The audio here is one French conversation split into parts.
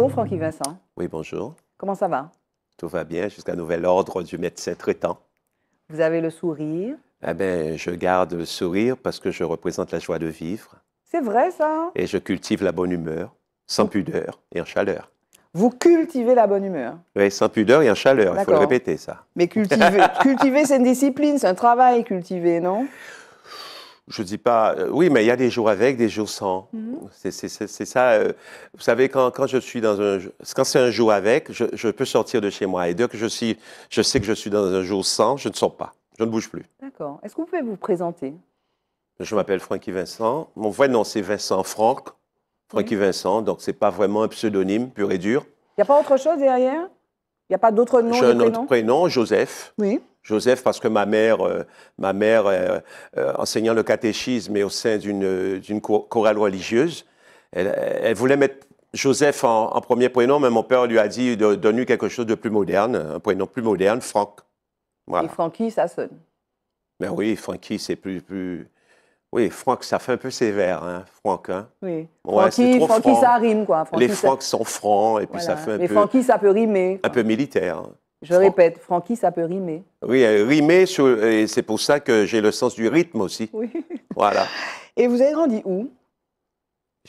Bonjour Francky Vincent. Oui, bonjour. Comment ça va? Tout va bien jusqu'à nouvel ordre du médecin traitant. Vous avez le sourire? Eh ah bien, je garde le sourire parce que je représente la joie de vivre. C'est vrai ça? Et je cultive la bonne humeur, sans pudeur et en chaleur. Vous cultivez la bonne humeur. Oui, sans pudeur et en chaleur, il faut le répéter ça. Mais cultiver, cultiver c'est une discipline, c'est un travail cultiver, non je ne dis pas, euh, oui, mais il y a des jours avec, des jours sans. Mhm. C'est ça. Euh, vous savez, quand, je suis dans un, quand c'est un jour avec, je, peux sortir de chez moi. Et dès que je suis, je sais que je suis dans un jour sans, je ne sors pas. Je ne bouge plus. D'accord. Est-ce que vous pouvez vous présenter Je m'appelle Francky Vincent. Mon vrai nom, c'est Vincent Franck. Francky Vincent. Donc, c'est pas vraiment un pseudonyme pur et dur. Il n'y a pas autre chose derrière Il n'y a pas d'autre nom J'ai un autre prénom, Joseph. Oui. Joseph parce que ma mère, euh, ma mère euh, euh, enseignant le catéchisme et au sein d'une chorale religieuse, elle, voulait mettre Joseph en, premier prénom, mais mon père lui a dit de donner quelque chose de plus moderne, un prénom plus moderne, Franck. Et Francky, ça sonne. Mais ben oui, Francky, c'est plus, plus, oui, Franck, ça fait un peu sévère, hein, Franck. Hein. Oui. Francky, ça rime, quoi. les Francs sont francs, et puis ça fait un peu. Mais Francky, ça peut rimer. Un peu militaire. Je répète, Francky, ça peut rimer. Oui, euh, rimer, et c'est pour ça que j'ai le sens du rythme aussi. Oui. Voilà. Et vous avez grandi où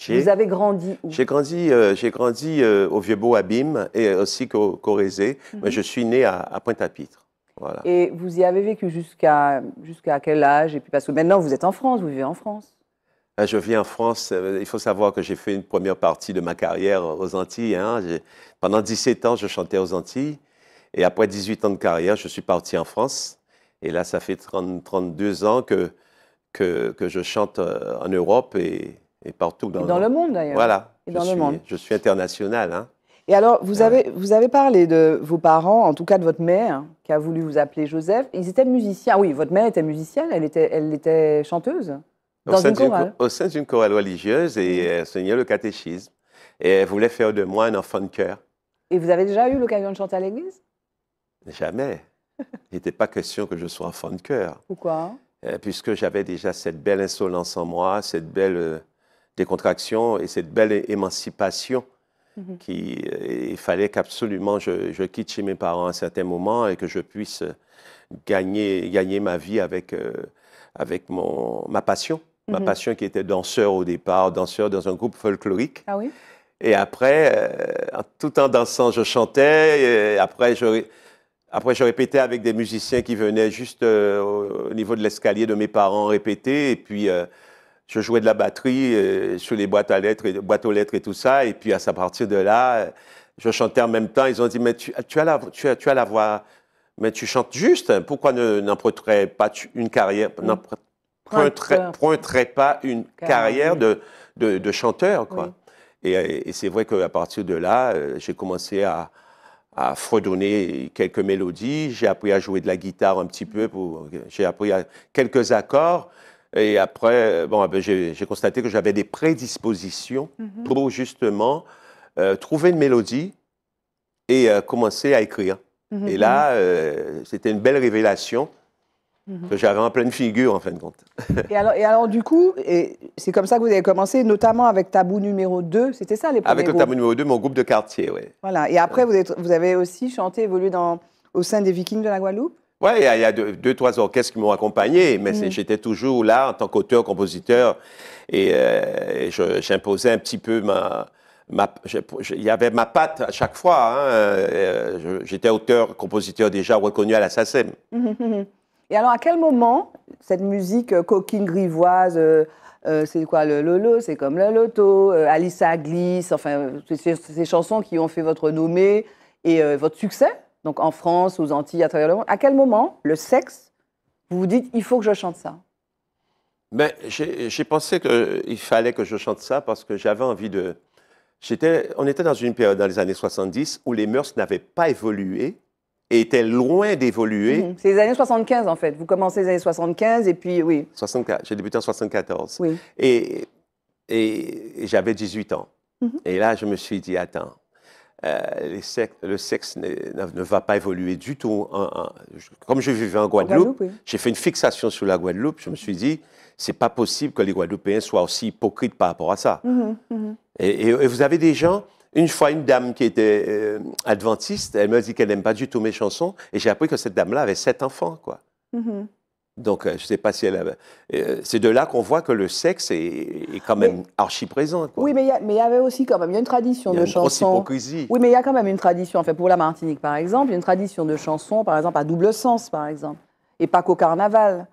Vous avez grandi où J'ai grandi, euh, j'ai grandi euh, au Vieux-Beau Abîme et aussi qu'au Corézé. Mais mhm. je suis né à, Pointe-à-Pitre. Voilà. Et vous y avez vécu jusqu'à jusqu'à quel âge Et puis parce que maintenant vous êtes en France, vous vivez en France. Ah, je vis en France. Il faut savoir que j'ai fait une première partie de ma carrière aux Antilles. Hein. Pendant 17 ans, je chantais aux Antilles. Et après 18 ans de carrière, je suis parti en France. Et là, ça fait 30, 32 ans que, que, je chante euh, en Europe et, partout dans, et dans le, monde. d'ailleurs. Voilà. Et dans le monde. Je suis international. Hein. Et alors, vous, avez, vous avez parlé de vos parents, en tout cas de votre mère, qui a voulu vous appeler Joseph. Ils étaient musiciens. Ah oui, votre mère était musicienne, elle était, elle était chanteuse. Dans au, sein une chorale. au sein d'une chorale religieuse et elle euh, enseignait le catéchisme. Et elle voulait faire de moi un enfant de cœur. Et vous avez déjà eu l'occasion de chanter à l'église Jamais. Il n'était pas question que je sois enfant de cœur. Pourquoi euh, Puisque j'avais déjà cette belle insolence en moi, cette belle euh, décontraction et cette belle émancipation mhm. qui euh, il fallait qu'absolument je, quitte chez mes parents à un certain moment et que je puisse gagner, gagner ma vie avec, avec mon, ma passion. Ma mhm. passion qui était danseur au départ, danseur dans un groupe folklorique. Ah oui et après, tout en dansant, je chantais. Et après, je, après, je répétais avec des musiciens qui venaient juste euh, au niveau de l'escalier de mes parents répéter. Et puis, euh, je jouais de la batterie euh, sur les boîtes, à lettres boîtes aux lettres et tout ça. Et puis, à partir de là, je chantais en même temps. Ils ont dit, mais tu, as, la, tu, as, tu as la voix, mais tu chantes juste. Pourquoi n'emprunterais mmh. pas une carrière, pas une carrière de, de, chanteur, quoi. Et, et c'est vrai qu'à partir de là, j'ai commencé à à fredonner quelques mélodies, j'ai appris à jouer de la guitare un petit peu, j'ai appris à quelques accords. Et après, bon, eh ben, j'ai, constaté que j'avais des prédispositions mhm. pour justement euh, trouver une mélodie et euh, commencer à écrire. Mhm. Et là, euh, c'était une belle révélation Mhm. J'avais en pleine figure, en fin de compte. et, alors, du coup, c'est comme ça que vous avez commencé, notamment avec Tabou numéro 2, c'était ça les premiers Avec Tabou numéro 2, mon groupe de quartier, oui. Voilà, et après, vous, vous, avez aussi chanté, évolué dans, au sein des Vikings de la Guadeloupe Oui, il y a, deux, trois orchestres qui m'ont accompagné, mais mhm. j'étais toujours là en tant qu'auteur, compositeur, et, euh, j'imposais un petit peu ma, il y avait ma patte à chaque fois. Hein, euh, j'étais auteur, compositeur déjà reconnu à la SACEM. Mhm, et alors, à quel moment cette musique euh, coquine grivoise, euh, euh, c'est quoi le lolo, c'est comme le loto, Alissa glisse, enfin, ces chansons qui ont fait votre nommé et votre succès, donc en France, aux Antilles, à travers le monde, à quel moment le sexe, vous vous dites, il faut que je chante ça Mais ben, j'ai pensé qu'il fallait que je chante ça parce que j'avais envie de. on était dans une période dans les années 70 où les mœurs n'avaient pas évolué était loin d'évoluer. Mhm. C'est les années 75, en fait. Vous commencez les années 75 et puis, oui. 74. J'ai débuté en 74. Oui. Et, et, j'avais 18 ans. Mhm. Et là, je me suis dit, attends, euh, le sexe ne, ne, va pas évoluer du tout. comme je vivais en Guadeloupe, j'ai fait une fixation sur la Guadeloupe. Je me suis dit, c'est pas possible que les Guadeloupéens soient aussi hypocrites par rapport à ça. Mhm, et, et, vous avez des gens une fois, une dame qui était euh, adventiste, elle m'a dit qu'elle n'aime pas du tout mes chansons, et j'ai appris que cette dame-là avait sept enfants, quoi. Mm-hmm. Donc, euh, je ne sais pas si elle avait... Euh, c'est de là qu'on voit que le sexe est, quand même archi présent. Oui, mais il y avait aussi quand même, il y a une tradition y a de une chansons. hypocrisie. Oui, mais il y a quand même une tradition. En fait, pour la Martinique, par exemple, une tradition de chansons, par exemple, à double sens, par exemple, et pas qu'au carnaval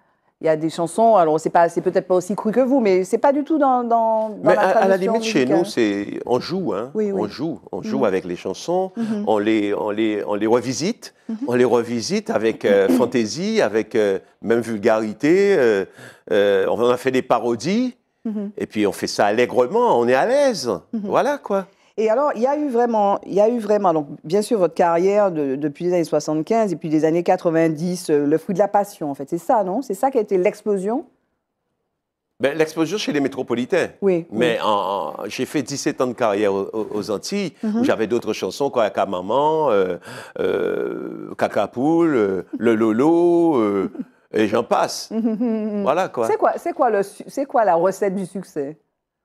il y a des chansons, alors c'est pas, c'est peut-être pas aussi cru que vous, mais c'est pas du tout dans, dans, dans mais la à, la limite, chez nous, c'est on joue, hein, oui, oui. on joue, on joue mhm. avec les chansons, mhm. on les, on les, on les revisite, mhm. on les revisite avec euh, fantaisie, avec euh, même vulgarité. Euh, on a fait des parodies, et puis on fait ça allègrement, on est à l'aise, voilà quoi. Et alors, il y a eu vraiment, il y a eu vraiment, donc bien sûr, votre carrière depuis les années 75 et puis les années 90, euh, le fruit de la passion, en fait. C'est ça, non C'est ça qui a été l'explosion ben, L'explosion chez les métropolitains. Oui. Mais j'ai fait 17 ans de carrière aux, Antilles, mhm. où j'avais d'autres chansons, Kaka Maman, euh, euh Poule, euh, Le Lolo, et j'en passe. voilà quoi. C'est quoi, c'est quoi, le, c'est quoi la recette du succès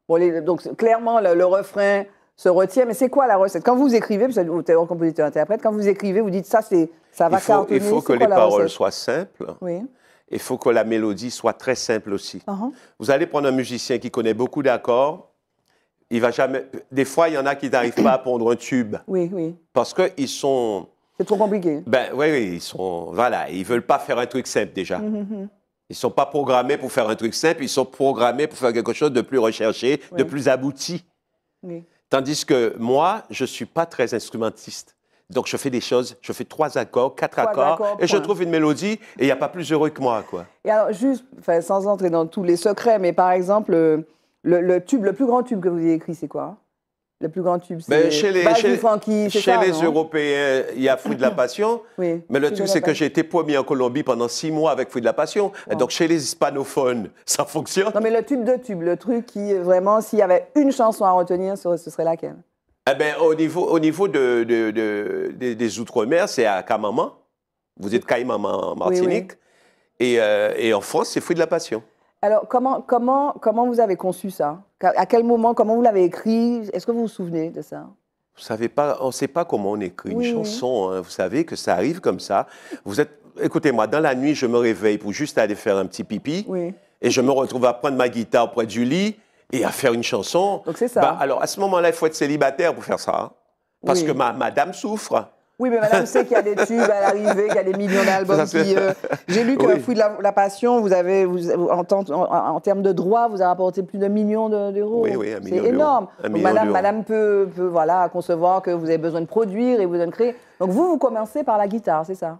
Donc clairement, le refrain, se retient. Mais c'est quoi la recette Quand vous écrivez, vous êtes compositeur interprète, quand vous écrivez, vous dites ça, c'est ça va. Il il faut que les paroles soient simples. Oui. Il faut que la mélodie soit très simple aussi. Uh-huh. Vous allez prendre un musicien qui connaît beaucoup d'accords. Il va jamais. Des fois, il y en a qui n'arrivent pas à pondre un tube. Oui, oui. Parce que ils sont. C'est trop compliqué. Ben oui, oui, ils sont. Voilà, ils veulent pas faire un truc simple déjà. Ils mm-hmm, ne mm-hmm. Ils sont pas programmés pour faire un truc simple. Ils sont programmés pour faire quelque chose de plus recherché, de plus abouti. Oui. Tandis que moi, je ne suis pas très instrumentiste. Donc, je fais des choses, je fais trois accords, quatre accords, et je trouve une mélodie, et il n'y a pas plus heureux que moi, quoi. Et alors, juste, sans entrer dans tous les secrets, mais par exemple, euh, le, tube, le plus grand tube que vous avez écrit, c'est quoi le plus grand tube, c'est chez les, chez, chez les Européens, il y a Fruit de la Passion. mais le truc, c'est que j'ai été premier en Colombie pendant six mois avec Fruit de la Passion. donc, chez les hispanophones, ça fonctionne. Non, mais le tube de tube, le truc qui, vraiment, s'il y avait une chanson à retenir, ce serait laquelle eh ben, au niveau, au niveau de, des Outre-mer, c'est à Kamaman. Vous êtes Kaimaman en Martinique. Et, euh, et, en France, c'est Fruit de la Passion. Alors, comment, comment, comment vous avez conçu ça À quel moment Comment vous l'avez écrit Est-ce que vous vous souvenez de ça vous savez pas, on ne sait pas comment on écrit une chanson. Hein. Vous savez que ça arrive comme ça. Vous êtes, écoutez-moi, dans la nuit, je me réveille pour juste aller faire un petit pipi, et je me retrouve à prendre ma guitare auprès du lit et à faire une chanson. Donc c'est ça. Bah, alors à ce moment-là, il faut être célibataire pour faire ça, hein. parce que ma dame souffre. Oui, mais madame sait qu'il y a des tubes à l'arrivée, qu'il y a des millions d'albums. Euh, J'ai lu que Fouille de la, Passion, vous avez, en, termes de droits, vous avez rapporté plus d'un million d'euros. Oui, oui, un million. C'est énorme. madame, peut, voilà, concevoir que vous avez besoin de produire et vous besoin de créer. Donc, vous, vous commencez par la guitare, c'est ça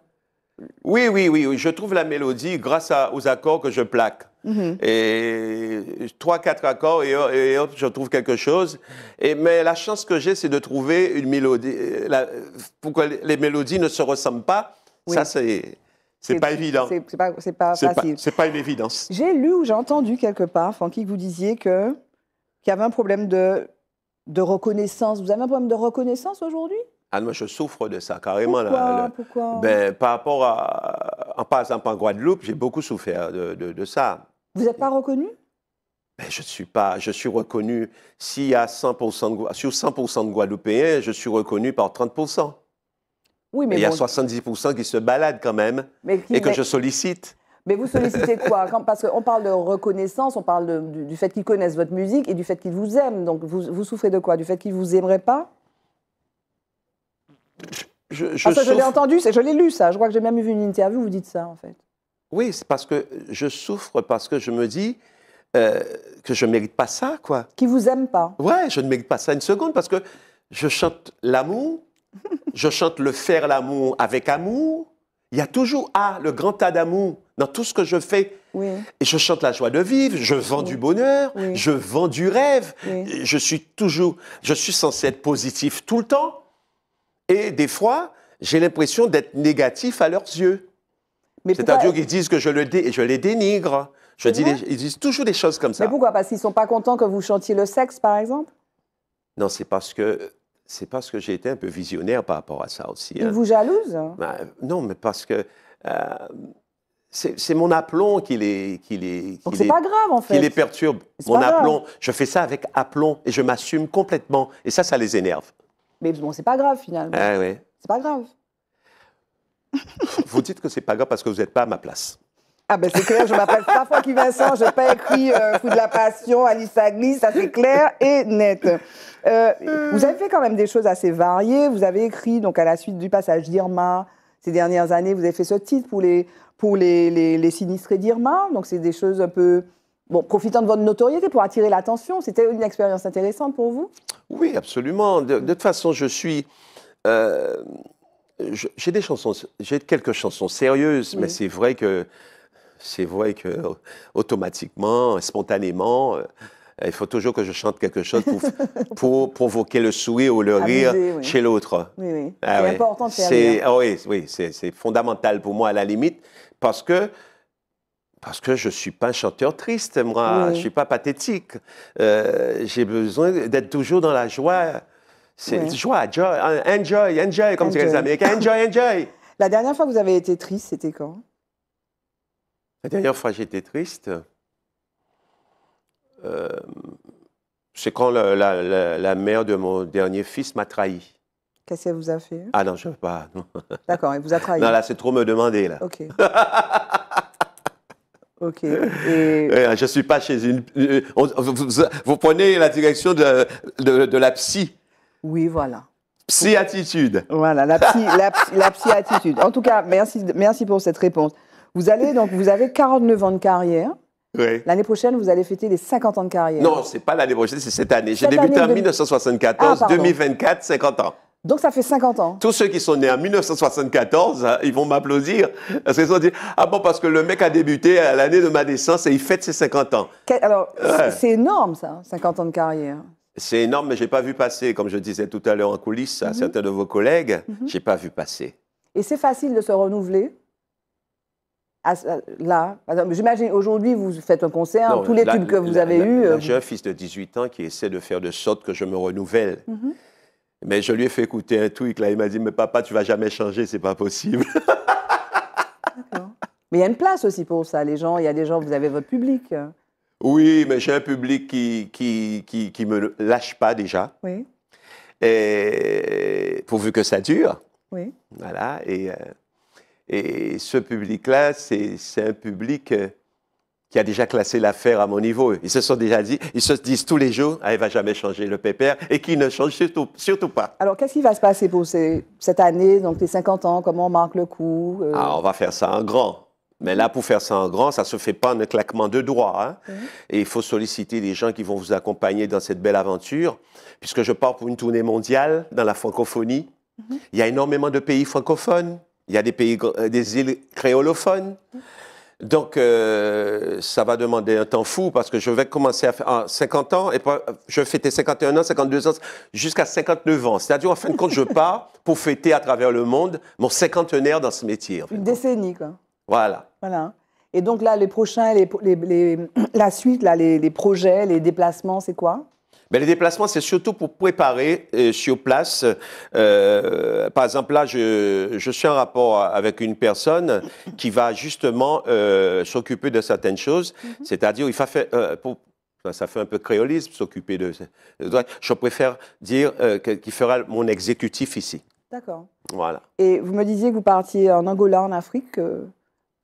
oui, oui, oui, Je trouve la mélodie grâce aux accords que je plaque. Mhm. Et trois, quatre accords et, hop, je trouve quelque chose. Et, mais la chance que j'ai, c'est de trouver une mélodie. La, pour que les mélodies ne se ressemblent pas, ça, c'est. C'est pas évident. C'est pas, pas facile. C'est pas, pas une évidence. J'ai lu ou j'ai entendu quelque part, Francky, que vous disiez que qu'il y avait un problème de, de reconnaissance. Vous avez un problème de reconnaissance aujourd'hui ah non, je souffre de ça carrément. ben, par rapport à, en passant en Guadeloupe, j'ai beaucoup souffert de, de ça. Vous n'êtes pas reconnu Je ben, je suis pas, je suis reconnu. S'il y a 100% de, sur 100% de Guadeloupéens, je suis reconnu par 30%. Oui, mais il y a 70% qui se baladent quand même et que je sollicite. Mais vous sollicitez quoi Parce qu'on parle de reconnaissance, on parle du, fait qu'ils connaissent votre musique et du fait qu'ils vous aiment. Donc vous, souffrez de quoi Du fait qu'ils vous aimeraient pas je, je ah, l'ai entendu, je l'ai lu ça. Je crois que j'ai même vu une interview où vous dites ça en fait. Oui, c'est parce que je souffre, parce que je me dis euh, que je ne mérite pas ça, quoi. Qui vous aime pas. Ouais, je ne mérite pas ça une seconde, parce que je chante l'amour, je chante le faire l'amour avec amour. Il y a toujours ah, le grand tas d'amour dans tout ce que je fais. Et je chante la joie de vivre, je vends du bonheur, je vends du rêve. Je suis toujours, je suis censé être positif tout le temps. Et des fois, j'ai l'impression d'être négatif à leurs yeux. C'est-à-dire qu'ils disent que je, le je les dénigre. Je dis ils disent toujours des choses comme ça. Mais pourquoi Parce qu'ils ne sont pas contents que vous chantiez le sexe, par exemple Non, c'est parce que c'est parce que j'ai été un peu visionnaire par rapport à ça aussi. Ils hein. vous jalousent hein? bah, Non, mais parce que euh, c'est mon aplomb qui les, qui les, qui les, pas grave, en fait. qui les perturbe. Mon aplomb, je fais ça avec aplomb et je m'assume complètement. Et ça, ça les énerve. Mais bon, c'est pas grave finalement. Ah, oui. C'est pas grave vous dites que c'est pas grave parce que vous n'êtes pas à ma place. Ah ben c'est clair, je m'appelle pas Francky Vincent, n'ai pas écrit euh, Fou de la Passion, Alice Agni, ça c'est clair et net. Euh, vous avez fait quand même des choses assez variées. Vous avez écrit donc à la suite du passage d'Irma ces dernières années, vous avez fait ce titre pour les pour les, les, les sinistrés d'Irma. Donc c'est des choses un peu bon profitant de votre notoriété pour attirer l'attention. C'était une expérience intéressante pour vous. Oui, absolument. De, toute façon, je suis euh, j'ai des chansons, j'ai quelques chansons sérieuses, mais c'est vrai que c'est vrai que automatiquement, spontanément, euh, il faut toujours que je chante quelque chose pour, pour provoquer le sourire ou le rire chez l'autre. Oui, oui. Ah c'est important ah oui, c'est fondamental pour moi à la limite parce que parce que je ne suis pas un chanteur triste, moi. Je ne suis pas pathétique. Euh, j'ai besoin d'être toujours dans la joie. C'est ouais. joie, joy, enjoy, enjoy, comme c'est les Américains. Enjoy, enjoy. La dernière fois que vous avez été triste, c'était quand La dernière fois que j'étais triste, euh, c'est quand la, mère de mon dernier fils m'a trahi. Qu'est-ce qu'elle vous a fait Ah non, je ne veux pas. D'accord, elle vous a trahi. Non, là, c'est trop me demander, là. OK. OK. Euh, je ne suis pas chez une... Euh, vous, prenez la direction de, de la psy. Oui, voilà. Psy-attitude. Voilà, la psy-attitude. en tout cas, merci, merci pour cette réponse. Vous allez donc, vous avez 49 ans de carrière. L'année prochaine, vous allez fêter les 50 ans de carrière. Non, c'est pas l'année prochaine, c'est cette année. J'ai débuté en 1974, 2024, 50 ans. Donc ça fait 50 ans. Tous ceux qui sont nés en 1974, hein, ils vont m'applaudir parce qu'ils dire ah bon parce que le mec a débuté à l'année de ma naissance et il fête ses 50 ans. Alors c'est énorme ça, 50 ans de carrière. C'est énorme, mais je n'ai pas vu passer, comme je disais tout à l'heure en coulisses à mhm. certains de vos collègues, j'ai mhm. je n'ai pas vu passer. Et c'est facile de se renouveler là. J'imagine aujourd'hui, vous faites un concert, tous les tubes que vous avez eus. Euh, j'ai un fils de 18 ans qui essaie de faire de sorte que je me renouvelle. Mhm. Mais je lui ai fait écouter un tweet, là, il m'a dit Mais papa, tu vas jamais changer, c'est pas possible. Mais il y a une place aussi pour ça, les gens. Il y a des gens, vous avez votre public. Oui, mais j'ai un public qui qui, qui, me lâche pas déjà. Oui. Et pourvu que ça dure. Oui. Voilà. Et, euh, et ce public-là, c'est un public euh, qui a déjà classé l'affaire à mon niveau. Ils se sont déjà dit, ils se disent tous les jours, elle ah, ne va jamais changer le pépère, et qui ne change surtout, surtout pas. Alors, qu'est-ce qui va se passer pour cette année, donc les 50 ans, comment on marque le coup euh? ah, On va faire ça en grand. Mais là, pour faire ça en grand, ça ne se fait pas en un claquement de doigts. Hein. Et il faut solliciter des gens qui vont vous accompagner dans cette belle aventure, puisque je pars pour une tournée mondiale dans la francophonie. Mhm. Il y a énormément de pays francophones. Il y a des pays, euh, des îles créolophones. Mhm. Donc, euh, ça va demander un temps fou parce que je vais commencer à faire 50 ans et je vais 51 ans, 52 ans, jusqu'à 59 ans. C'est-à-dire, en fin de compte, je pars pour fêter à travers le monde mon cinquantenaire dans ce métier. Une décennie, quoi. Voilà. Voilà. Et donc là, les prochains, les, la suite, là, les, projets, les déplacements, c'est quoi Ben les déplacements, c'est surtout pour préparer euh, sur place. Euh, par exemple, là, je, suis en rapport avec une personne qui va justement euh, s'occuper de certaines choses. Mhm. C'est-à-dire, il va faire, ça fait un peu créolisme, s'occuper de, Je préfère dire qu'il fera mon exécutif ici. D'accord. Voilà. Et vous me disiez que vous partiez en Angola, en Afrique.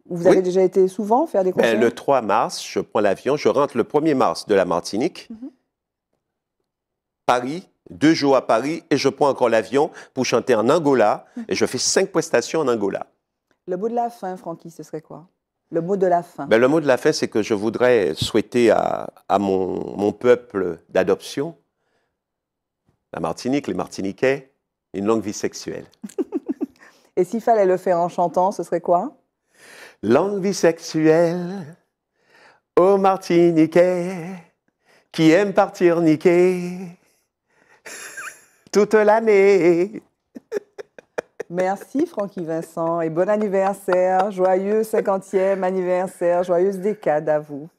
Vous avez déjà été souvent faire des ben, concerts Le 3 mars, je prends l'avion, je rentre le 1er mars de la Martinique, mm-hmm. Paris, deux jours à Paris, et je prends encore l'avion pour chanter en Angola, mm-hmm. et je fais cinq prestations en Angola. Le mot de la fin, Francky, ce serait quoi Le mot de la fin ben, Le mot de la fin, c'est que je voudrais souhaiter à, mon, mon peuple d'adoption, la Martinique, les Martiniquais, une longue vie sexuelle. et s'il fallait le faire en chantant, ce serait quoi langue bisexuelle au Martiniquais qui aime partir niquer toute l'année. Merci Francky Vincent et bon anniversaire, joyeux 50e anniversaire, joyeuse décade à vous.